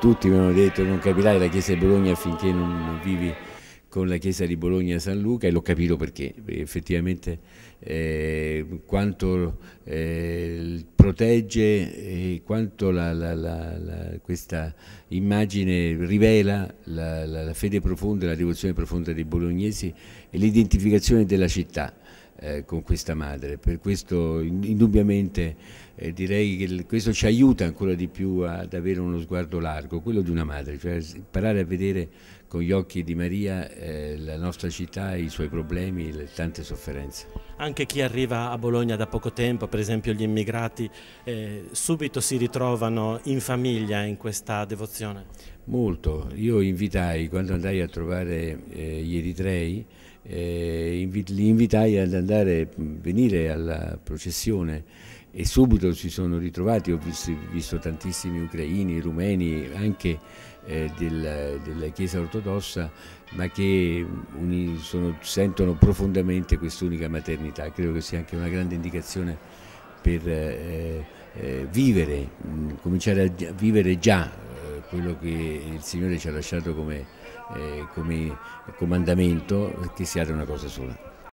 Tutti mi hanno detto non capirai la chiesa di Bologna finché non vivi con la chiesa di Bologna San Luca e l'ho capito perché, effettivamente eh, quanto eh, protegge e quanto la, la, la, questa immagine rivela la, fede profonda e la devozione profonda dei bolognesi e l'identificazione della città eh, con questa madre. Per questo indubbiamente eh, direi che questo ci aiuta ancora di più ad avere uno sguardo largo, quello di una madre, cioè imparare a vedere con gli occhi di Maria eh, la nostra città, i suoi problemi, le tante sofferenze. Anche chi arriva a Bologna da poco tempo, per esempio gli immigrati, eh, subito si ritrovano in famiglia in questa devozione? Molto, io invitai, quando andai a trovare eh, gli eritrei, eh, li invitai ad andare, venire alla processione e subito si sono ritrovati, ho visto, visto tantissimi ucraini, rumeni, anche eh, del, della Chiesa ortodossa, ma che uni, sono, sentono profondamente quest'unica maternità. Credo che sia anche una grande indicazione per eh, eh, vivere, mh, mm, cominciare a vivere già eh, quello che il Signore ci ha lasciato come, eh, come comandamento, che siate una cosa sola.